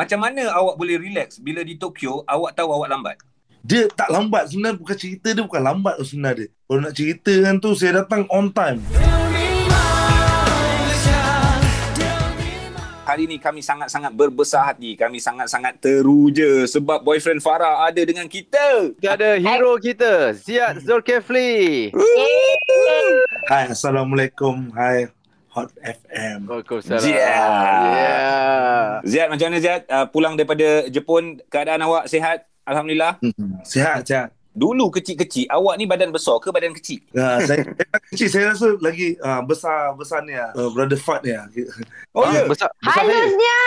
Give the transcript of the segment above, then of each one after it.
Macam mana awak boleh relax bila di Tokyo awak tahu awak lambat? Dia tak lambat sebenarnya bukan cerita dia bukan lambat sebenarnya. Kalau nak cerita kan tu saya datang on time. Hari ini kami sangat-sangat berbesar hati. Kami sangat-sangat teruja sebab boyfriend Farah ada dengan kita. Kita ada hero kita, Siad Zorkefli. Hai, Assalamualaikum. Hai, Hot FM. Waalaikumsalam. Ziyad. Yeah. Ziyad, macam mana Ziyad? Uh, ah, pulang daripada Jepun, keadaan awak sihat? Alhamdulillah. Hmm, sihat, sihat. Dulu kecil-kecil, awak ni badan besar ke badan kecil? Uh, saya kecil, saya rasa lagi uh, besar besar ni ya. Uh, brother Fat ni ya. Oh, ya. Yeah. Besar, besar Ni. Ya.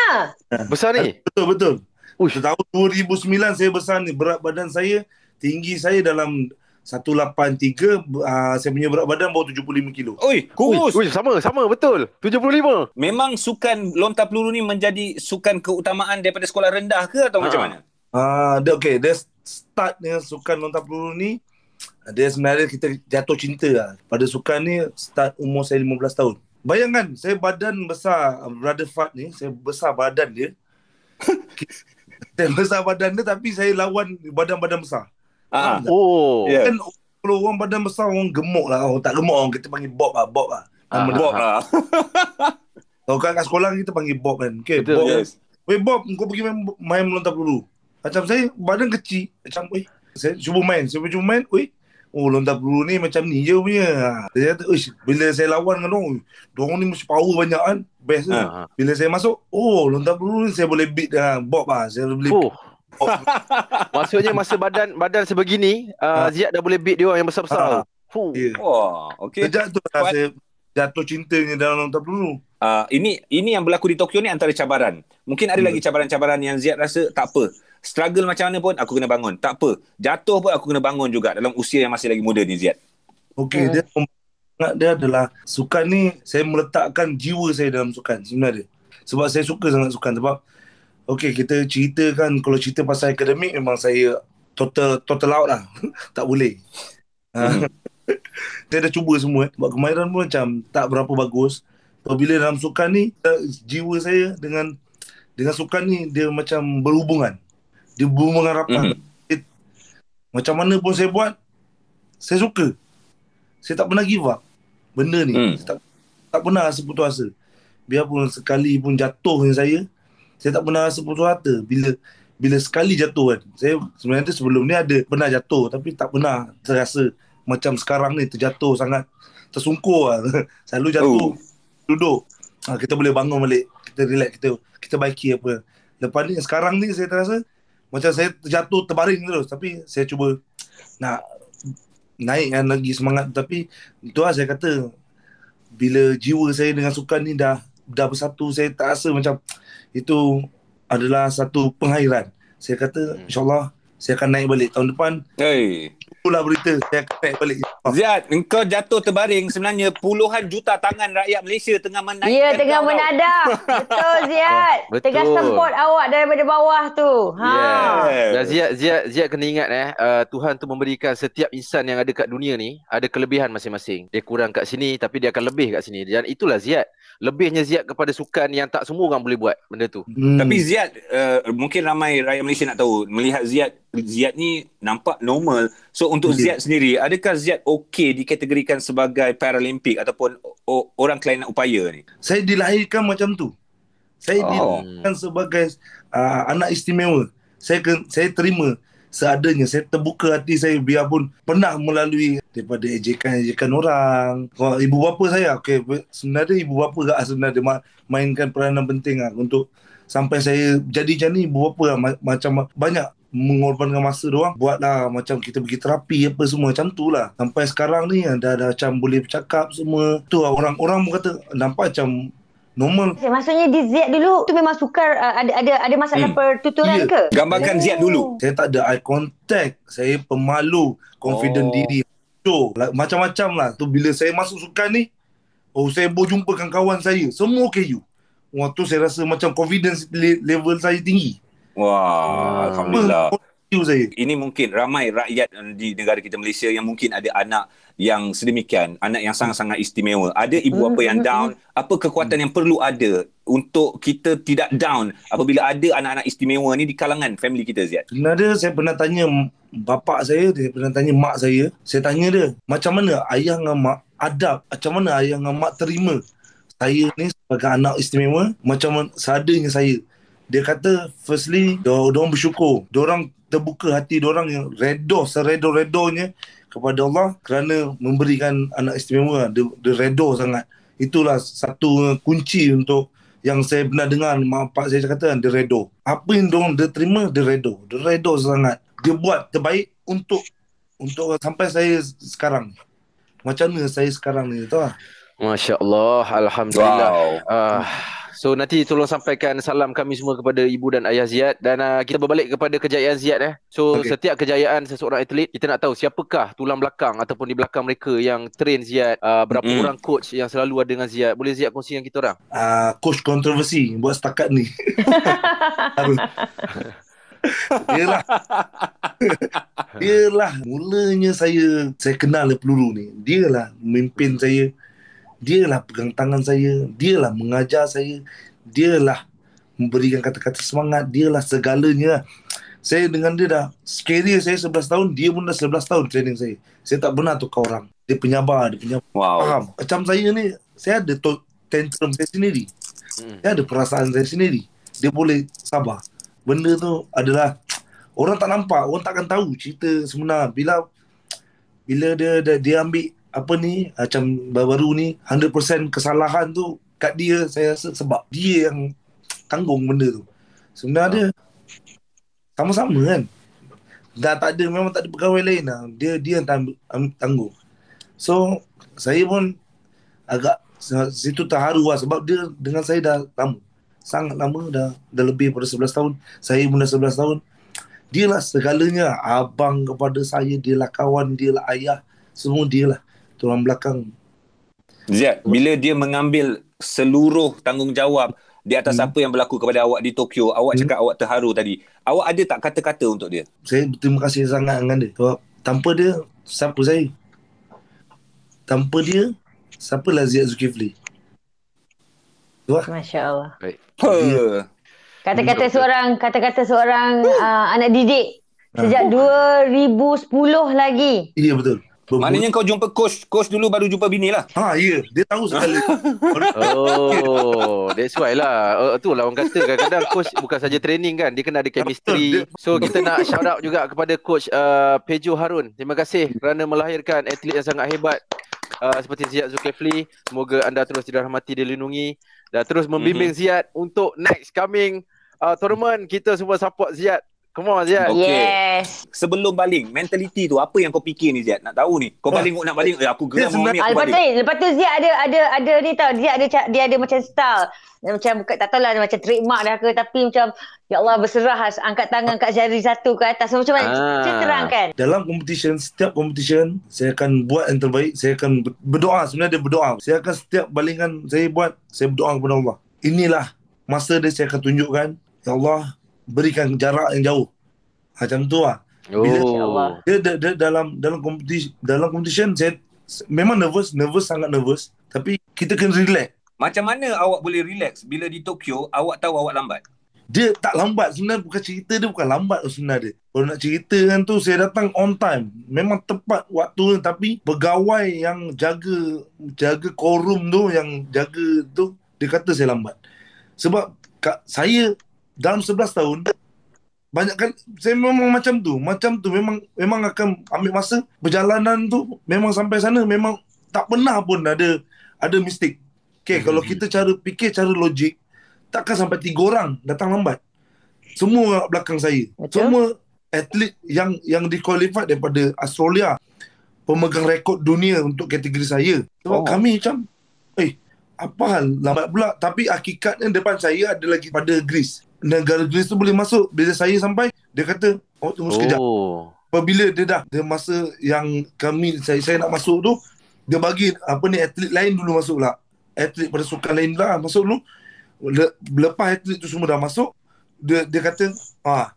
Besar ni? Betul, betul. Uish. Tahun 2009 saya besar ni. Berat badan saya, tinggi saya dalam 183 uh, ah, saya punya berat badan bawah 75 kilo. Oi, kurus. Oi, sama, sama betul. 75. Memang sukan lontar peluru ni menjadi sukan keutamaan daripada sekolah rendah ke atau ha. macam mana? Ah, uh, okey, there's start dengan sukan lontar peluru ni dia sebenarnya kita jatuh cinta lah. Pada sukan ni start umur saya 15 tahun. Bayangkan saya badan besar Brother Fat ni, saya besar badan dia. saya besar badan dia tapi saya lawan badan-badan besar. Ah. ah. Oh. Kan kalau orang badan besar orang gemuk lah. Orang tak gemuk orang kita panggil Bob lah. Bob lah. Ah, Nama Bob lah. Kalau kan kat sekolah kita panggil Bob kan. Okay, Betul, Bob. Yes. Weh Bob, kau pergi main, main melontar peluru. Macam saya, badan kecil. Macam, weh. Saya cuba main. Saya cuba main, weh. Oh, lontar peluru ni macam ni je punya. Saya kata, uish, bila saya lawan dengan orang, orang ni mesti power banyak kan. Best uh-huh. Bila saya masuk, oh, lontar peluru ni saya boleh beat dengan ha, Bob lah. Saya boleh oh. Oh. Maksudnya masa badan badan sebegini, uh, ha. Ziad dah boleh beat dia orang yang besar-besar. Ha. ha. Yeah. Wah, wow, okey. Sejak tu jatuh cintanya dalam tahun tahun dulu. Ah, ini ini yang berlaku di Tokyo ni antara cabaran. Mungkin ada yeah. Hmm. lagi cabaran-cabaran yang Ziad rasa tak apa. Struggle macam mana pun aku kena bangun. Tak apa. Jatuh pun aku kena bangun juga dalam usia yang masih lagi muda ni Ziad. Okey, hmm. dia dia adalah sukan ni saya meletakkan jiwa saya dalam sukan sebenarnya. Sebab saya suka sangat sukan sebab Okay, kita cerita kan kalau cerita pasal akademik memang saya total total out lah. tak boleh. Saya ha. hmm. dah cuba semua. Eh. Buat kemahiran pun macam tak berapa bagus. Bila dalam sukan ni, eh, jiwa saya dengan dengan sukan ni dia macam berhubungan. Dia berhubungan rapat. Hmm. It, macam mana pun saya buat, saya suka. Saya tak pernah give up benda ni. Hmm. tak, tak pernah rasa putus asa. Biar pun sekali pun jatuh yang saya, saya tak pernah rasa putus rata bila bila sekali jatuh kan saya sebenarnya sebelum ni ada pernah jatuh tapi tak pernah terasa macam sekarang ni terjatuh sangat tersungkur lah. selalu jatuh oh. duduk ha, kita boleh bangun balik kita relax kita kita baiki apa lepas ni sekarang ni saya terasa macam saya terjatuh terbaring terus tapi saya cuba nak naik kan, lagi semangat tapi tu lah saya kata bila jiwa saya dengan sukan ni dah dah bersatu saya tak rasa macam itu adalah satu penghairan. Saya kata hmm. insyaAllah saya akan naik balik tahun depan. Hey. Itulah berita saya akan naik balik. Ziad, engkau jatuh terbaring sebenarnya puluhan juta tangan rakyat Malaysia tengah menaik. Ya, tengah kau. menada. Betul Ziad. Betul. Tengah support awak daripada bawah tu. Ha. Yes. Dan Ziad, Ziad, Ziad kena ingat eh, uh, Tuhan tu memberikan setiap insan yang ada kat dunia ni, ada kelebihan masing-masing. Dia kurang kat sini tapi dia akan lebih kat sini. Dan itulah Ziad lebihnya ziat kepada sukan yang tak semua orang boleh buat benda tu. Hmm. Tapi ziat uh, mungkin ramai rakyat Malaysia nak tahu melihat ziat ziat ni nampak normal. So untuk hmm. Ziad sendiri adakah ziat okey dikategorikan sebagai paralimpik ataupun o- orang kelainan upaya ni? Saya dilahirkan macam tu. Saya oh. dilahirkan sebagai uh, anak istimewa. Saya saya terima seadanya saya terbuka hati saya biar pun pernah melalui daripada ejekan-ejekan orang kalau ibu bapa saya okay, sebenarnya ibu bapa tak sebenarnya ma- mainkan peranan penting lah untuk sampai saya jadi macam ni ibu bapa lah, macam banyak mengorbankan masa doang buatlah macam kita pergi terapi apa semua macam tu lah sampai sekarang ni dah, dah macam boleh bercakap semua tu lah, orang, orang pun kata nampak macam normal. Eh, maksudnya di Ziad dulu tu memang sukar uh, ada ada ada masalah hmm. pertuturan yeah. ke? Gambarkan Ziad dulu. Oh. Saya tak ada eye contact. Saya pemalu, confident oh. diri. So, macam-macam lah. Tu bila saya masuk sukan ni, oh saya berjumpa dengan kawan saya. Semua okay you. Waktu saya rasa macam confidence level saya tinggi. Wah, wow, hmm. alhamdulillah. Ma- setuju saya. Ini mungkin ramai rakyat di negara kita Malaysia yang mungkin ada anak yang sedemikian, anak yang sangat-sangat istimewa. Ada ibu bapa yang mm-hmm. down, apa kekuatan yang perlu ada untuk kita tidak down apabila ada anak-anak istimewa ni di kalangan family kita Ziad? Ada saya pernah tanya bapa saya, saya pernah tanya mak saya. Saya tanya dia, macam mana ayah dengan mak adab, macam mana ayah dengan mak terima saya ni sebagai anak istimewa, macam mana saya. Dia kata, firstly, dia orang bersyukur. Dia orang terbuka hati orang yang redo seredo-redonya kepada Allah kerana memberikan anak istimewa dia, dia redo sangat itulah satu kunci untuk yang saya pernah dengar mak pak saya kata kan, dia redo apa yang dong dia terima dia redo dia redo sangat dia buat terbaik untuk untuk sampai saya sekarang macam mana saya sekarang ni tahu Masya Allah, Alhamdulillah. Wow. Uh, So nanti tolong sampaikan salam kami semua kepada ibu dan ayah Ziad dan uh, kita berbalik kepada kejayaan Ziad eh. So okay. setiap kejayaan seseorang atlet kita nak tahu siapakah tulang belakang ataupun di belakang mereka yang train Ziad, uh, berapa mm orang coach yang selalu ada dengan Ziad. Boleh Ziad kongsi dengan kita orang? Uh, coach kontroversi buat setakat ni. Yalah. Yalah, mulanya saya saya kenal peluru ni. Dia lah memimpin saya dia lah pegang tangan saya, Dia lah mengajar saya, Dia lah memberikan kata-kata semangat, Dia lah segalanya. Saya dengan dia dah scary saya 11 tahun, dia pun dah 11 tahun training saya. Saya tak pernah tukar orang. Dia penyabar, dia penyabar. Wow. Faham? Macam saya ni, saya ada to- tantrum saya sendiri. Hmm. Saya ada perasaan saya sendiri. Dia boleh sabar. Benda tu adalah orang tak nampak, orang takkan tahu cerita sebenar. Bila bila dia, dia, dia ambil apa ni macam baru-baru ni 100% kesalahan tu kat dia saya rasa sebab dia yang tanggung benda tu. Sebenarnya ha. sama-sama kan. Dah tak ada memang tak ada pegawai lain lah. Dia dia yang tanggung. So saya pun agak situ terharu lah sebab dia dengan saya dah lama. Sangat lama dah dah lebih daripada 11 tahun. Saya pun dah 11 tahun. lah segalanya abang kepada saya, dia lah kawan, dia lah ayah, semua dia lah tulang belakang. Ziat, bila dia mengambil seluruh tanggungjawab di atas hmm. apa yang berlaku kepada awak di Tokyo, awak hmm. cakap awak terharu tadi. Awak ada tak kata-kata untuk dia? Saya berterima kasih sangat dengan dia. Sebab tanpa dia, siapa saya? Tanpa dia, siapalah Ziat Zulkifli? Masya Allah. Baik. Kata-kata seorang kata-kata seorang hmm. uh, anak didik sejak 2010 hmm. lagi. Iya betul. Ber- Maknanya kau jumpa coach coach dulu baru jumpa bini lah. Ha ya, yeah. dia tahu sekali. oh, that's why lah. Uh, tu lah orang kata kadang-kadang coach bukan saja training kan, dia kena ada chemistry. So kita nak shout out juga kepada coach uh, Pejo Harun. Terima kasih kerana melahirkan atlet yang sangat hebat. Uh, seperti Ziyad Zulkifli Semoga anda terus tidak dirahmati Dilindungi Dan terus membimbing mm-hmm. Ziyad Untuk next coming uh, Tournament Kita semua support Ziyad Come on, Ziad. Okay. Yes. Sebelum baling, mentaliti tu, apa yang kau fikir ni, Ziad? Nak tahu ni. Kau baling, nak baling. Eh, aku geram mengamik, aku lepas baling. Tu, eh, lepas tu, Ziad ada, ada, ada ni tau. Ziad ada, dia ada macam style. Dia macam, tak tahulah, macam trademark dah ke. Tapi macam, ya Allah, berserah. Angkat tangan Kak Zari satu ke atas. So, macam mana? Ah. terang kan? Dalam competition, setiap competition, saya akan buat yang terbaik. Saya akan berdoa. Sebenarnya, dia berdoa. Saya akan setiap balingan saya buat, saya berdoa kepada Allah. Inilah masa dia saya akan tunjukkan. Ya Allah, berikan jarak yang jauh. Macam tu lah. Oh. Dia, dia, dia, dalam dalam competition, dalam competition saya memang nervous, nervous sangat nervous. Tapi kita kena relax. Macam mana awak boleh relax bila di Tokyo awak tahu awak lambat? Dia tak lambat sebenarnya bukan cerita dia bukan lambat sebenarnya. Kalau nak cerita kan tu saya datang on time. Memang tepat waktu tapi pegawai yang jaga jaga korum tu yang jaga tu dia kata saya lambat. Sebab kak, saya dalam 11 tahun banyak kan saya memang macam tu macam tu memang memang akan ambil masa perjalanan tu memang sampai sana memang tak pernah pun ada ada mistik okey hmm kalau kita cara fikir cara logik takkan sampai tiga orang datang lambat semua belakang saya okay. semua atlet yang yang dikualifikasi daripada Australia pemegang rekod dunia untuk kategori saya sebab oh. kami macam eh apa hal lambat pula tapi hakikatnya depan saya ada lagi pada Greece negara tulis tu boleh masuk bila saya sampai dia kata oh tunggu sekejap oh. apabila dia dah dia masa yang kami saya, saya nak masuk tu dia bagi apa ni atlet lain dulu masuk lah atlet pada sukan lain lah masuk dulu Le, lepas atlet tu semua dah masuk dia dia kata ah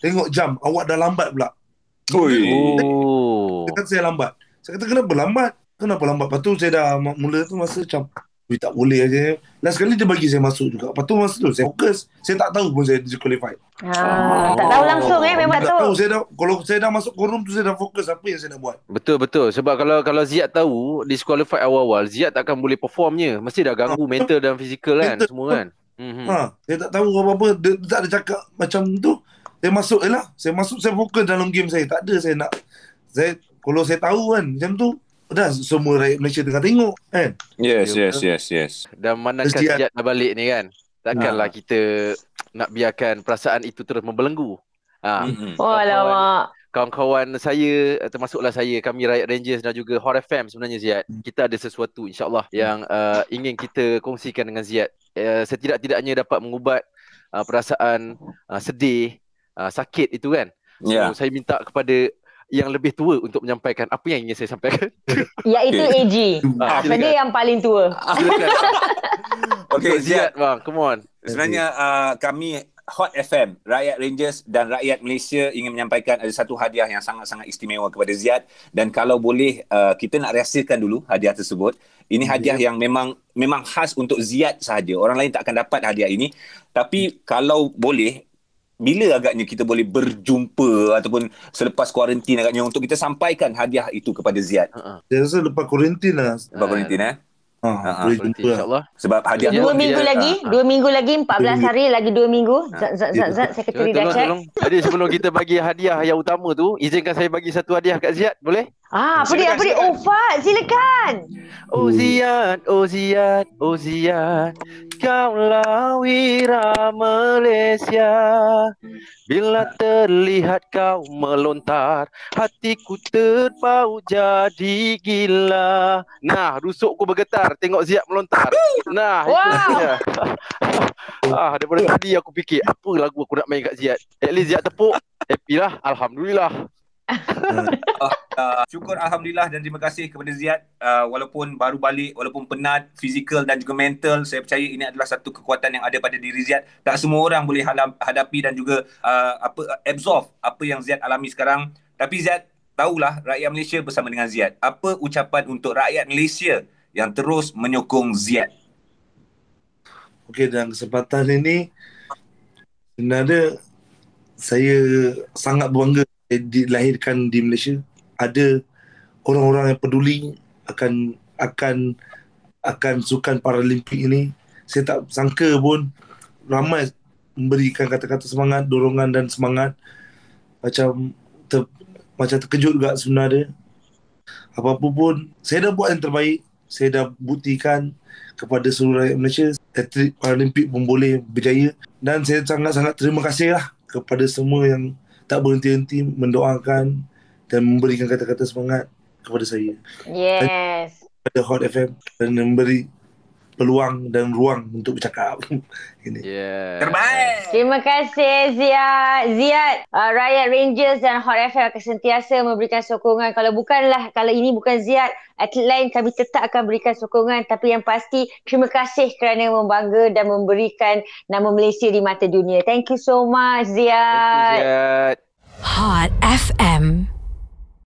tengok jam awak dah lambat pula Oi. Dia oh. kata saya lambat saya kata kenapa lambat kenapa lambat lepas tu saya dah mula tu masa macam Ui, tak boleh aja. Last kali dia bagi saya masuk juga. Lepas tu masa tu saya fokus. Saya tak tahu pun saya disqualified. Ah, oh. Tak tahu langsung eh memang tak tu. tahu. Saya dah, kalau saya dah masuk korum tu saya dah fokus apa yang saya nak buat. Betul, betul. Sebab kalau kalau Ziad tahu disqualified awal-awal, tak akan boleh performnya. Mesti dah ganggu ha. mental dan fizikal kan mental. semua kan. Ha. Ha. Saya tak tahu apa-apa. Dia, tak ada cakap macam tu. Saya masuk je lah. Saya masuk, saya fokus dalam game saya. Tak ada saya nak. Saya, kalau saya tahu kan macam tu, dah semua rakyat Malaysia tengah tengok kan. Yes, ya, yes, yes, yes. Dan mana sejak dia... dah balik ni kan. Takkanlah nah. Ha. kita nak biarkan perasaan itu terus membelenggu. Ah. Ha. Mm-hmm. Oh, alamak. Kawan-kawan saya termasuklah saya kami rakyat Rangers dan juga Hot FM sebenarnya Ziad. Hmm. Kita ada sesuatu insyaallah hmm. yang uh, ingin kita kongsikan dengan Ziad. Uh, setidak-tidaknya dapat mengubat uh, perasaan uh, sedih, uh, sakit itu kan. Yeah. So saya minta kepada yang lebih tua untuk menyampaikan apa yang ingin saya sampaikan. Iaitu okay. AG. Ah, dia yang paling tua? Ah, Okey, Ziad bang, come on. Sebenarnya uh, kami Hot FM, Rakyat Rangers dan rakyat Malaysia ingin menyampaikan ada satu hadiah yang sangat-sangat istimewa kepada Ziad dan kalau boleh uh, kita nak rahsiakan dulu hadiah tersebut. Ini hadiah yeah. yang memang memang khas untuk Ziad sahaja. Orang lain tak akan dapat hadiah ini. Tapi kalau boleh bila agaknya kita boleh berjumpa ataupun selepas kuarantin agaknya untuk kita sampaikan hadiah itu kepada Ziad? Ha, ha. Saya uh-huh. rasa lepas kuarantin lah. Lepas kuarantin eh? Ha, lah. Sebab hadiah dua minggu lagi, dua minggu lagi, empat belas hari lagi dua minggu. Zat, zat, zat, zat, dah check. Jadi sebelum kita bagi hadiah yang utama tu, izinkan saya bagi satu hadiah kat Ziad, boleh? Ah, silakan, apa dia? Apa dia? Oh, Fat, silakan. Oh, Ziad, oh, Ziad, oh, Ziad kaulah wira Malaysia Bila ah. terlihat kau melontar Hatiku terpau jadi gila Nah, rusukku bergetar tengok Ziad melontar Nah, wow. itu dia ah, Daripada tadi aku fikir Apa lagu aku nak main kat Ziad At least Ziad tepuk Happy lah, Alhamdulillah uh, syukur Alhamdulillah dan terima kasih kepada Ziad uh, walaupun baru balik walaupun penat fizikal dan juga mental saya percaya ini adalah satu kekuatan yang ada pada diri Ziad tak semua orang boleh hadapi dan juga uh, apa absorb apa yang Ziad alami sekarang tapi Ziad tahulah rakyat Malaysia bersama dengan Ziad apa ucapan untuk rakyat Malaysia yang terus menyokong Ziad Okey dan kesempatan ini sebenarnya saya sangat bangga eh, dilahirkan di Malaysia ada orang-orang yang peduli akan akan akan sukan paralimpik ini saya tak sangka pun ramai memberikan kata-kata semangat dorongan dan semangat macam ter, macam terkejut juga sebenarnya apa pun saya dah buat yang terbaik saya dah buktikan kepada seluruh rakyat Malaysia atlet paralimpik pun boleh berjaya dan saya sangat-sangat terima kasihlah kepada semua yang tak berhenti-henti mendoakan dan memberikan kata-kata semangat kepada saya. Yes. Pada Hot FM dan memberi peluang dan ruang untuk bercakap. Ini. Yeah. Terbaik. Terima kasih Zia Ziad, uh, Riot Rangers dan Hot FM akan sentiasa memberikan sokongan. Kalau bukanlah, kalau ini bukan Ziad, atlet lain kami tetap akan berikan sokongan. Tapi yang pasti, terima kasih kerana membangga dan memberikan nama Malaysia di mata dunia. Thank you so much Zia. Hot FM.